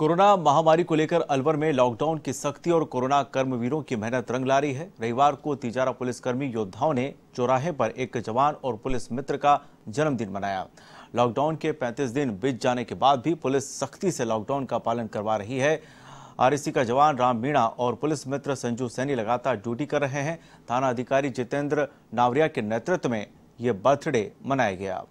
corona महामारी को लेकर अलवर में लॉकडाउन की सख्ती और कोरोना कर्मवीरों की मेहनत रंग ला रही है रविवार को तिजारा पुलिसकर्मी योद्धाओं ने चौराहे पर एक जवान और पुलिस मित्र का जन्मदिन मनाया लॉकडाउन के 35 दिन बीत जाने के बाद भी पुलिस सख्ती से लॉकडाउन का पालन करवा रही है आरएसी का जवान राम मीणा और पुलिस मित्र संजू सैनी लगातार ड्यूटी कर रहे हैं थाना अधिकारी जितेंद्र नावरिया के नेतृत्व में ये बर्थडे मनाया गया